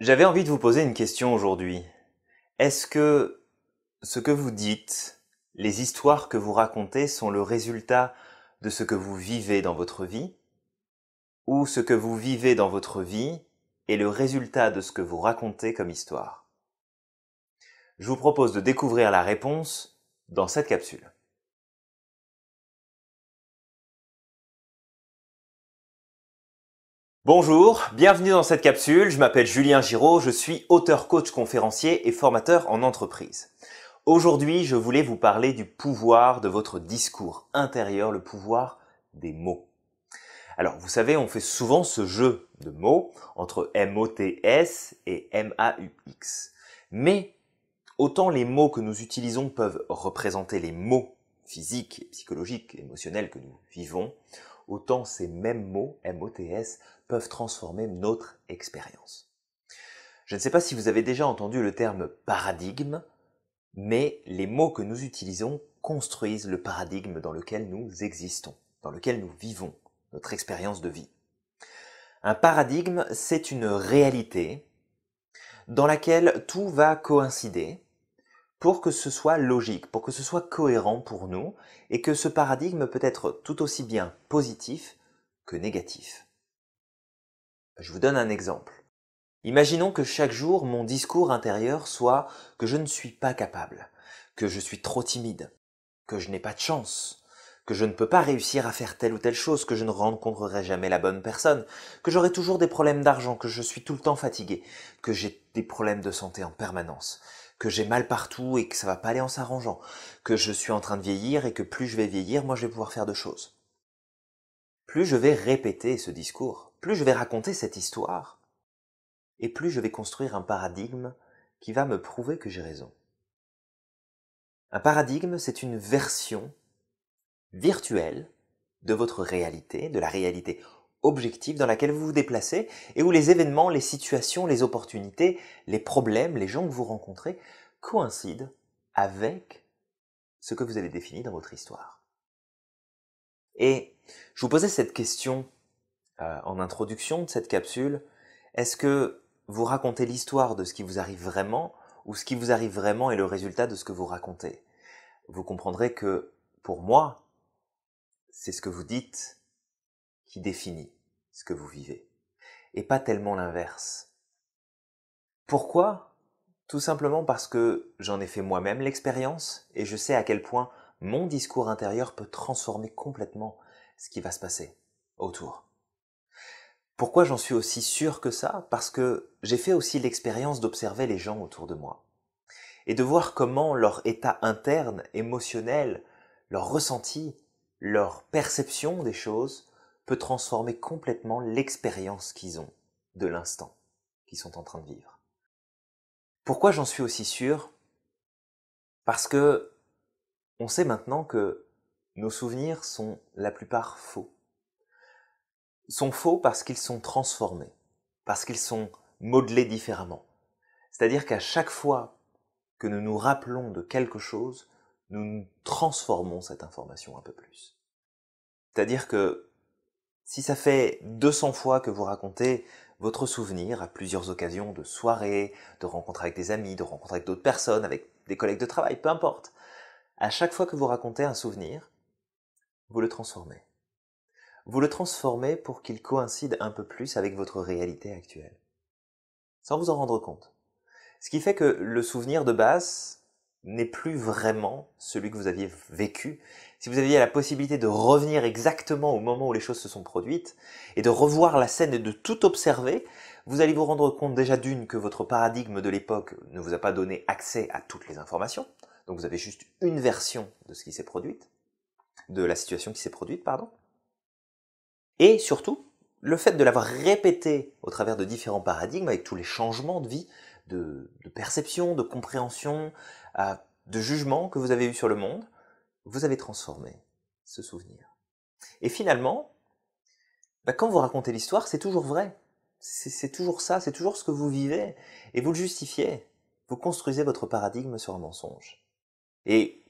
J'avais envie de vous poser une question aujourd'hui. Est-ce que ce que vous dites, les histoires que vous racontez sont le résultat de ce que vous vivez dans votre vie Ou ce que vous vivez dans votre vie est le résultat de ce que vous racontez comme histoire Je vous propose de découvrir la réponse dans cette capsule. Bonjour, bienvenue dans cette capsule. Je m'appelle Julien Giraud, je suis auteur, coach, conférencier et formateur en entreprise. Aujourd'hui, je voulais vous parler du pouvoir de votre discours intérieur, le pouvoir des mots. Alors, vous savez, on fait souvent ce jeu de mots entre M-O-T-S et M-A-U-X. Mais autant les mots que nous utilisons peuvent représenter les mots physiques, psychologiques, émotionnels que nous vivons, autant ces mêmes mots, M-O-T-S, peuvent transformer notre expérience. Je ne sais pas si vous avez déjà entendu le terme paradigme, mais les mots que nous utilisons construisent le paradigme dans lequel nous existons, dans lequel nous vivons, notre expérience de vie. Un paradigme, c'est une réalité dans laquelle tout va coïncider pour que ce soit logique, pour que ce soit cohérent pour nous, et que ce paradigme peut être tout aussi bien positif que négatif. Je vous donne un exemple. Imaginons que chaque jour mon discours intérieur soit que je ne suis pas capable, que je suis trop timide, que je n'ai pas de chance, que je ne peux pas réussir à faire telle ou telle chose, que je ne rencontrerai jamais la bonne personne, que j'aurai toujours des problèmes d'argent, que je suis tout le temps fatigué, que j'ai des problèmes de santé en permanence, que j'ai mal partout et que ça va pas aller en s'arrangeant, que je suis en train de vieillir et que plus je vais vieillir, moi je vais pouvoir faire de choses. Plus je vais répéter ce discours, plus je vais raconter cette histoire, et plus je vais construire un paradigme qui va me prouver que j'ai raison. Un paradigme, c'est une version virtuelle de votre réalité, de la réalité objective dans laquelle vous vous déplacez et où les événements, les situations, les opportunités, les problèmes, les gens que vous rencontrez coïncident avec ce que vous avez défini dans votre histoire. Et je vous posais cette question euh, en introduction de cette capsule, est-ce que vous racontez l'histoire de ce qui vous arrive vraiment ou ce qui vous arrive vraiment est le résultat de ce que vous racontez Vous comprendrez que pour moi, c'est ce que vous dites qui définit ce que vous vivez et pas tellement l'inverse. Pourquoi Tout simplement parce que j'en ai fait moi-même l'expérience et je sais à quel point mon discours intérieur peut transformer complètement ce qui va se passer autour. Pourquoi j'en suis aussi sûr que ça Parce que j'ai fait aussi l'expérience d'observer les gens autour de moi et de voir comment leur état interne, émotionnel, leur ressenti, leur perception des choses peut transformer complètement l'expérience qu'ils ont de l'instant qu'ils sont en train de vivre. Pourquoi j'en suis aussi sûr Parce que on sait maintenant que nos souvenirs sont la plupart faux sont faux parce qu'ils sont transformés, parce qu'ils sont modelés différemment. C'est-à-dire qu'à chaque fois que nous nous rappelons de quelque chose, nous, transformons cette information un peu plus. C'est-à-dire que si ça fait 200 fois que vous racontez votre souvenir à plusieurs occasions de soirées, de rencontres avec des amis, de rencontres avec d'autres personnes, avec des collègues de travail, peu importe, à chaque fois que vous racontez un souvenir, vous le transformez vous le transformez pour qu'il coïncide un peu plus avec votre réalité actuelle. Sans vous en rendre compte. Ce qui fait que le souvenir de base n'est plus vraiment celui que vous aviez vécu. Si vous aviez la possibilité de revenir exactement au moment où les choses se sont produites et de revoir la scène et de tout observer, vous allez vous rendre compte déjà d'une que votre paradigme de l'époque ne vous a pas donné accès à toutes les informations. Donc vous avez juste une version de ce qui s'est produit, de la situation qui s'est produite, pardon. Et surtout, le fait de l'avoir répété au travers de différents paradigmes, avec tous les changements de vie, de, perception, de compréhension, de jugement que vous avez eu sur le monde, vous avez transformé ce souvenir. Et finalement, bah, quand vous racontez l'histoire, c'est toujours vrai. C'est toujours ça, c'est toujours ce que vous vivez. Et vous le justifiez. Vous construisez votre paradigme sur un mensonge. Et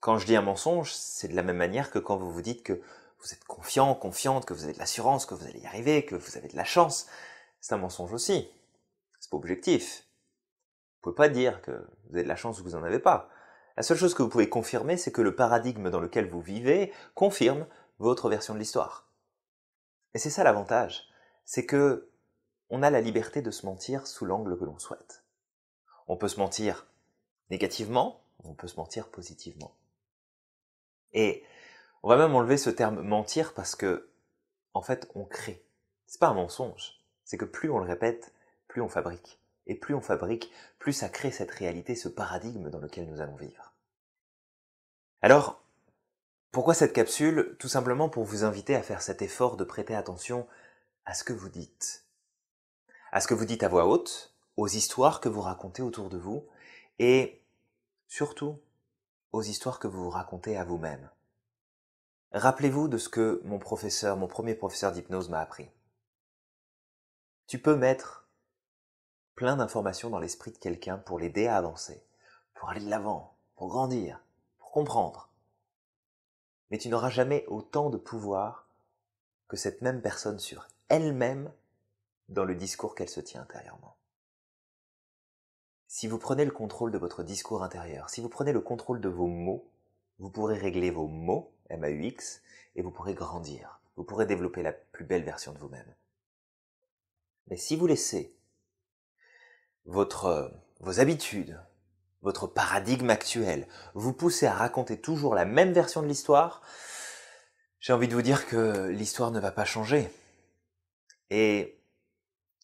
quand je dis un mensonge, c'est de la même manière que quand vous vous dites que vous êtes confiant, confiante, que vous avez de l'assurance, que vous allez y arriver, que vous avez de la chance. C'est un mensonge aussi. C'est pas objectif. Vous pouvez pas dire que vous avez de la chance ou que vous en avez pas. La seule chose que vous pouvez confirmer, c'est que le paradigme dans lequel vous vivez confirme votre version de l'histoire. Et c'est ça l'avantage, c'est que on a la liberté de se mentir sous l'angle que l'on souhaite. On peut se mentir négativement, on peut se mentir positivement. Et on va même enlever ce terme mentir parce que, en fait, on crée. C'est pas un mensonge. C'est que plus on le répète, plus on fabrique. Et plus on fabrique, plus ça crée cette réalité, ce paradigme dans lequel nous allons vivre. Alors, pourquoi cette capsule Tout simplement pour vous inviter à faire cet effort de prêter attention à ce que vous dites. À ce que vous dites à voix haute, aux histoires que vous racontez autour de vous, et surtout aux histoires que vous vous racontez à vous-même. Rappelez-vous de ce que mon professeur, mon premier professeur d'hypnose m'a appris. Tu peux mettre plein d'informations dans l'esprit de quelqu'un pour l'aider à avancer, pour aller de l'avant, pour grandir, pour comprendre. Mais tu n'auras jamais autant de pouvoir que cette même personne sur elle-même dans le discours qu'elle se tient intérieurement. Si vous prenez le contrôle de votre discours intérieur, si vous prenez le contrôle de vos mots, vous pourrez régler vos mots MAUX, et vous pourrez grandir, vous pourrez développer la plus belle version de vous-même. Mais si vous laissez votre, vos habitudes, votre paradigme actuel, vous pousser à raconter toujours la même version de l'histoire, j'ai envie de vous dire que l'histoire ne va pas changer. Et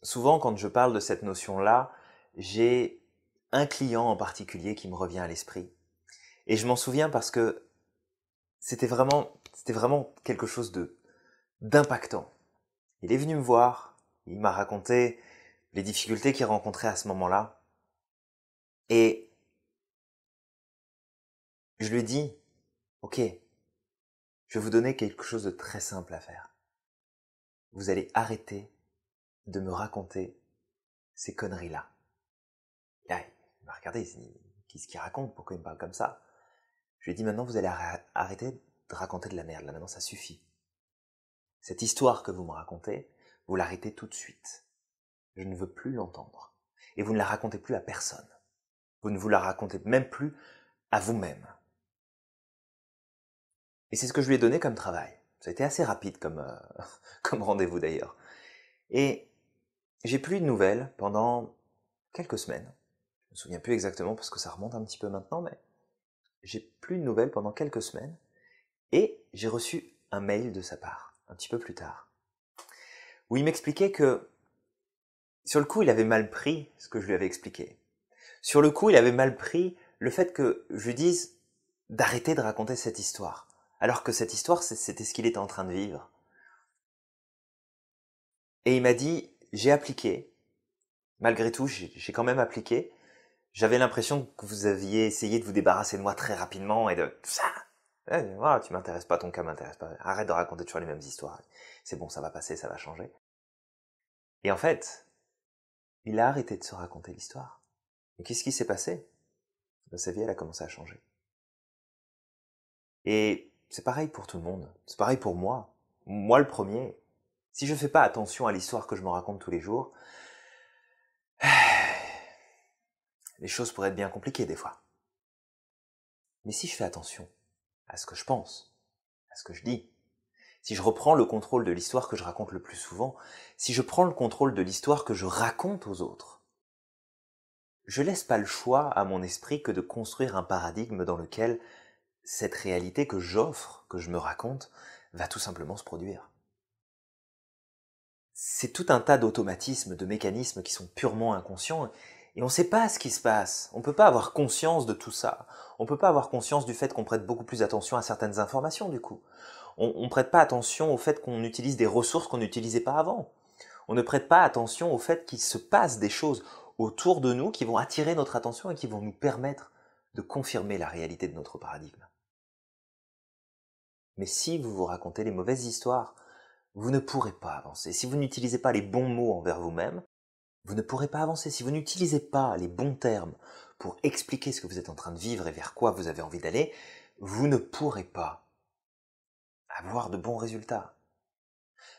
souvent quand je parle de cette notion-là, j'ai un client en particulier qui me revient à l'esprit. Et je m'en souviens parce que c'était vraiment, c'était vraiment quelque chose de d'impactant. Il est venu me voir, il m'a raconté les difficultés qu'il rencontrait à ce moment-là, et je lui ai dit, ok, je vais vous donner quelque chose de très simple à faire. Vous allez arrêter de me raconter ces conneries-là. Là, il m'a regardé, il s'est dit, qu'est-ce qu'il raconte Pourquoi il me parle comme ça je lui ai dit maintenant vous allez arrêter de raconter de la merde, là maintenant ça suffit. Cette histoire que vous me racontez, vous l'arrêtez tout de suite. Je ne veux plus l'entendre. Et vous ne la racontez plus à personne. Vous ne vous la racontez même plus à vous-même. Et c'est ce que je lui ai donné comme travail. Ça a été assez rapide comme, euh, comme rendez-vous d'ailleurs. Et j'ai plus de nouvelles pendant quelques semaines. Je me souviens plus exactement parce que ça remonte un petit peu maintenant, mais j'ai plus de nouvelles pendant quelques semaines et j'ai reçu un mail de sa part un petit peu plus tard où il m'expliquait que sur le coup il avait mal pris ce que je lui avais expliqué. Sur le coup il avait mal pris le fait que je lui dise d'arrêter de raconter cette histoire alors que cette histoire c'était ce qu'il était en train de vivre. Et il m'a dit j'ai appliqué, malgré tout j'ai quand même appliqué, j'avais l'impression que vous aviez essayé de vous débarrasser de moi très rapidement et de ça. Eh, tu m'intéresses pas, ton cas m'intéresse pas. Arrête de raconter toujours les mêmes histoires. C'est bon, ça va passer, ça va changer. Et en fait, il a arrêté de se raconter l'histoire. Et qu'est-ce qui s'est passé Sa vie, elle a commencé à changer. Et c'est pareil pour tout le monde. C'est pareil pour moi. Moi le premier. Si je fais pas attention à l'histoire que je me raconte tous les jours, les choses pourraient être bien compliquées des fois. Mais si je fais attention à ce que je pense, à ce que je dis, si je reprends le contrôle de l'histoire que je raconte le plus souvent, si je prends le contrôle de l'histoire que je raconte aux autres, je laisse pas le choix à mon esprit que de construire un paradigme dans lequel cette réalité que j'offre, que je me raconte, va tout simplement se produire. C'est tout un tas d'automatismes, de mécanismes qui sont purement inconscients et on ne sait pas ce qui se passe. On ne peut pas avoir conscience de tout ça. On ne peut pas avoir conscience du fait qu'on prête beaucoup plus attention à certaines informations du coup. On ne prête pas attention au fait qu'on utilise des ressources qu'on n'utilisait pas avant. On ne prête pas attention au fait qu'il se passe des choses autour de nous qui vont attirer notre attention et qui vont nous permettre de confirmer la réalité de notre paradigme. Mais si vous vous racontez les mauvaises histoires, vous ne pourrez pas avancer. Si vous n'utilisez pas les bons mots envers vous-même, vous ne pourrez pas avancer si vous n'utilisez pas les bons termes pour expliquer ce que vous êtes en train de vivre et vers quoi vous avez envie d'aller, vous ne pourrez pas avoir de bons résultats.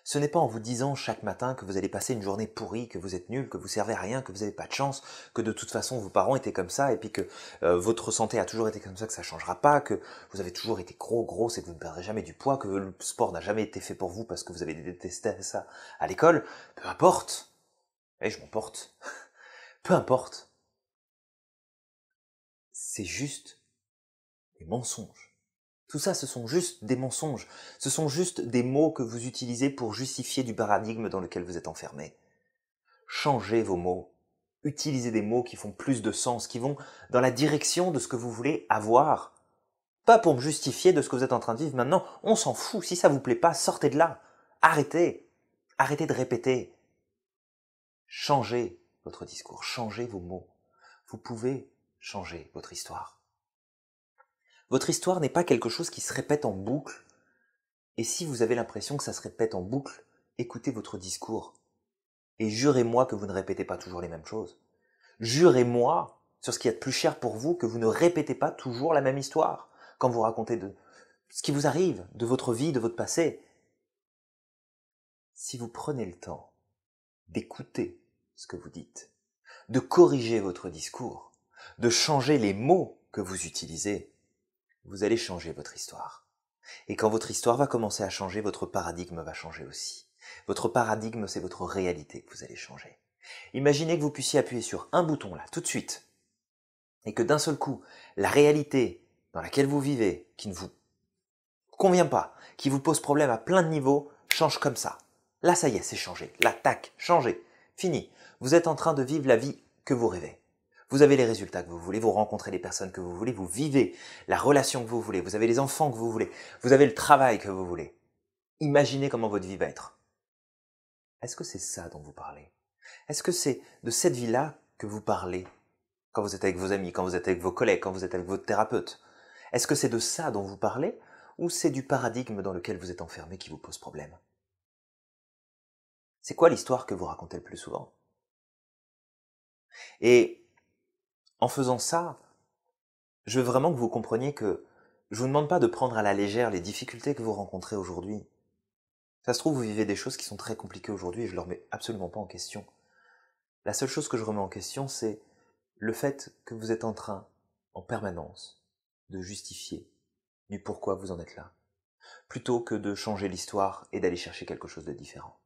Ce n'est pas en vous disant chaque matin que vous allez passer une journée pourrie, que vous êtes nul, que vous servez à rien, que vous n'avez pas de chance, que de toute façon vos parents étaient comme ça et puis que euh, votre santé a toujours été comme ça, que ça changera pas, que vous avez toujours été gros, gros, et que vous ne perdrez jamais du poids, que le sport n'a jamais été fait pour vous parce que vous avez détesté ça à l'école. Peu importe. Et eh, je m'emporte. Peu importe. C'est juste des mensonges. Tout ça, ce sont juste des mensonges. Ce sont juste des mots que vous utilisez pour justifier du paradigme dans lequel vous êtes enfermé. Changez vos mots. Utilisez des mots qui font plus de sens, qui vont dans la direction de ce que vous voulez avoir. Pas pour me justifier de ce que vous êtes en train de vivre maintenant. On s'en fout. Si ça vous plaît pas, sortez de là. Arrêtez. Arrêtez de répéter. Changez votre discours, changez vos mots. Vous pouvez changer votre histoire. Votre histoire n'est pas quelque chose qui se répète en boucle. Et si vous avez l'impression que ça se répète en boucle, écoutez votre discours. Et jurez-moi que vous ne répétez pas toujours les mêmes choses. Jurez-moi sur ce qui est de plus cher pour vous que vous ne répétez pas toujours la même histoire quand vous racontez de ce qui vous arrive, de votre vie, de votre passé. Si vous prenez le temps d'écouter ce que vous dites, de corriger votre discours, de changer les mots que vous utilisez, vous allez changer votre histoire. Et quand votre histoire va commencer à changer, votre paradigme va changer aussi. Votre paradigme, c'est votre réalité que vous allez changer. Imaginez que vous puissiez appuyer sur un bouton là, tout de suite, et que d'un seul coup, la réalité dans laquelle vous vivez, qui ne vous convient pas, qui vous pose problème à plein de niveaux, change comme ça. Là, ça y est, c'est changé. tac, changé. Fini vous êtes en train de vivre la vie que vous rêvez. Vous avez les résultats que vous voulez, vous rencontrez les personnes que vous voulez, vous vivez la relation que vous voulez, vous avez les enfants que vous voulez, vous avez le travail que vous voulez. Imaginez comment votre vie va être. Est-ce que c'est ça dont vous parlez Est-ce que c'est de cette vie-là que vous parlez quand vous êtes avec vos amis, quand vous êtes avec vos collègues, quand vous êtes avec votre thérapeute Est-ce que c'est de ça dont vous parlez ou c'est du paradigme dans lequel vous êtes enfermé qui vous pose problème C'est quoi l'histoire que vous racontez le plus souvent et en faisant ça, je veux vraiment que vous compreniez que je vous demande pas de prendre à la légère les difficultés que vous rencontrez aujourd'hui. Ça se trouve, vous vivez des choses qui sont très compliquées aujourd'hui et je ne le remets absolument pas en question. La seule chose que je remets en question, c'est le fait que vous êtes en train, en permanence, de justifier du pourquoi vous en êtes là, plutôt que de changer l'histoire et d'aller chercher quelque chose de différent.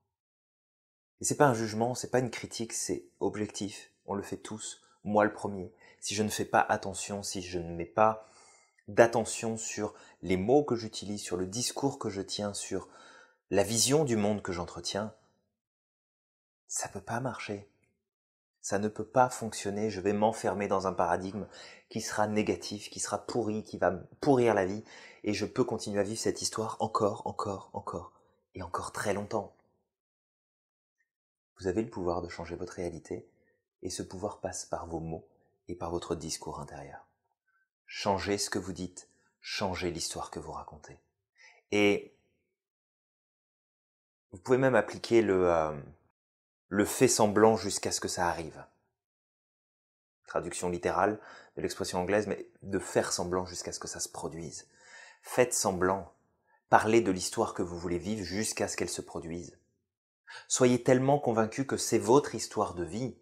Et c'est pas un jugement, c'est pas une critique, c'est objectif, on le fait tous, moi le premier. Si je ne fais pas attention, si je ne mets pas d'attention sur les mots que j'utilise, sur le discours que je tiens, sur la vision du monde que j'entretiens, ça ne peut pas marcher. Ça ne peut pas fonctionner, je vais m'enfermer dans un paradigme qui sera négatif, qui sera pourri, qui va pourrir la vie, et je peux continuer à vivre cette histoire encore, encore, encore, et encore très longtemps. Vous avez le pouvoir de changer votre réalité, et ce pouvoir passe par vos mots et par votre discours intérieur. Changez ce que vous dites, changez l'histoire que vous racontez. Et vous pouvez même appliquer le, euh, le fait semblant jusqu'à ce que ça arrive. Traduction littérale de l'expression anglaise, mais de faire semblant jusqu'à ce que ça se produise. Faites semblant, parlez de l'histoire que vous voulez vivre jusqu'à ce qu'elle se produise. Soyez tellement convaincu que c'est votre histoire de vie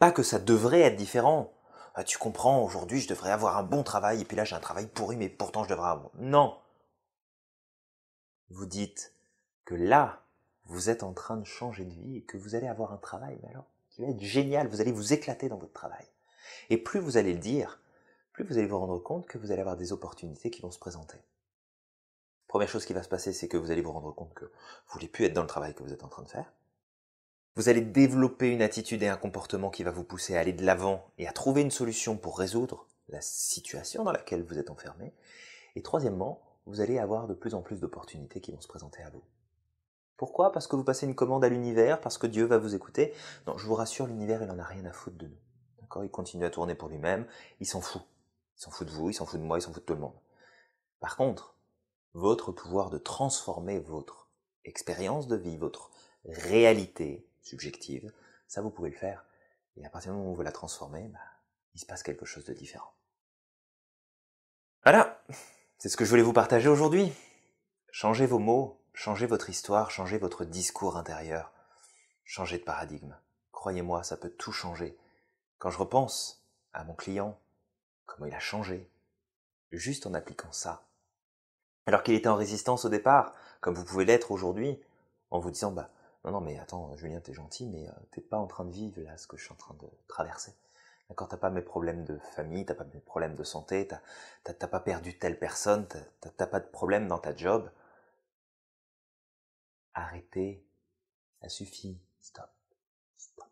pas que ça devrait être différent. Ah, tu comprends, aujourd'hui je devrais avoir un bon travail, et puis là j'ai un travail pourri, mais pourtant je devrais avoir... Non Vous dites que là, vous êtes en train de changer de vie et que vous allez avoir un travail, mais alors, qui va être génial, vous allez vous éclater dans votre travail. Et plus vous allez le dire, plus vous allez vous rendre compte que vous allez avoir des opportunités qui vont se présenter. Première chose qui va se passer, c'est que vous allez vous rendre compte que vous voulez plus être dans le travail que vous êtes en train de faire. Vous allez développer une attitude et un comportement qui va vous pousser à aller de l'avant et à trouver une solution pour résoudre la situation dans laquelle vous êtes enfermé. Et troisièmement, vous allez avoir de plus en plus d'opportunités qui vont se présenter à vous. Pourquoi Parce que vous passez une commande à l'univers, parce que Dieu va vous écouter. Non, je vous rassure, l'univers, il n'en a rien à foutre de nous. D'accord Il continue à tourner pour lui-même, il s'en fout. Il s'en fout de vous, il s'en fout de moi, il s'en fout de tout le monde. Par contre, votre pouvoir de transformer votre expérience de vie, votre réalité, subjective, ça vous pouvez le faire, et à partir du moment où vous la transformez, bah, il se passe quelque chose de différent. Voilà, c'est ce que je voulais vous partager aujourd'hui. Changez vos mots, changez votre histoire, changez votre discours intérieur, changez de paradigme. Croyez-moi, ça peut tout changer. Quand je repense à mon client, comment il a changé, juste en appliquant ça. Alors qu'il était en résistance au départ, comme vous pouvez l'être aujourd'hui, en vous disant bah non, non, mais attends, Julien, t'es gentil, mais euh, t'es pas en train de vivre là ce que je suis en train de traverser. D'accord T'as pas mes problèmes de famille, t'as pas mes problèmes de santé, t'as pas perdu telle personne, t'as pas de problème dans ta job. Arrêtez. Ça suffit. Stop. Stop.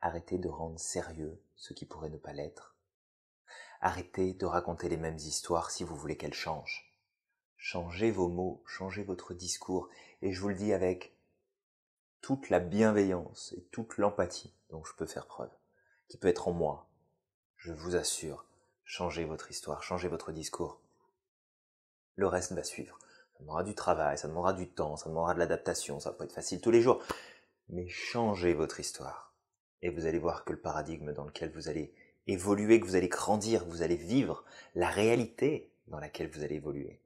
Arrêtez de rendre sérieux ce qui pourrait ne pas l'être. Arrêtez de raconter les mêmes histoires si vous voulez qu'elles changent. Changez vos mots, changez votre discours, et je vous le dis avec toute la bienveillance et toute l'empathie dont je peux faire preuve, qui peut être en moi. Je vous assure, changez votre histoire, changez votre discours. Le reste va suivre. Ça demandera du travail, ça demandera du temps, ça demandera de l'adaptation, ça va pas être facile tous les jours. Mais changez votre histoire. Et vous allez voir que le paradigme dans lequel vous allez évoluer, que vous allez grandir, que vous allez vivre, la réalité dans laquelle vous allez évoluer,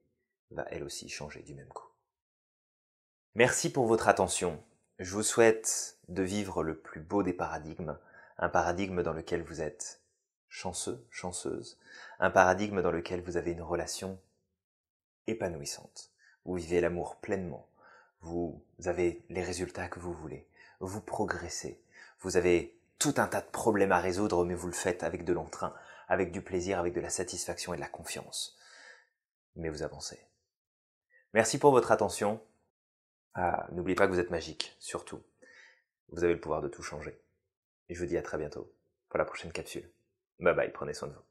va elle aussi changer du même coup. Merci pour votre attention. Je vous souhaite de vivre le plus beau des paradigmes, un paradigme dans lequel vous êtes chanceux, chanceuse, un paradigme dans lequel vous avez une relation épanouissante. Vous vivez l'amour pleinement, vous avez les résultats que vous voulez, vous progressez, vous avez tout un tas de problèmes à résoudre, mais vous le faites avec de l'entrain, avec du plaisir, avec de la satisfaction et de la confiance. Mais vous avancez. Merci pour votre attention. Ah, n'oubliez pas que vous êtes magique, surtout. Vous avez le pouvoir de tout changer. Et je vous dis à très bientôt pour la prochaine capsule. Bye bye, prenez soin de vous.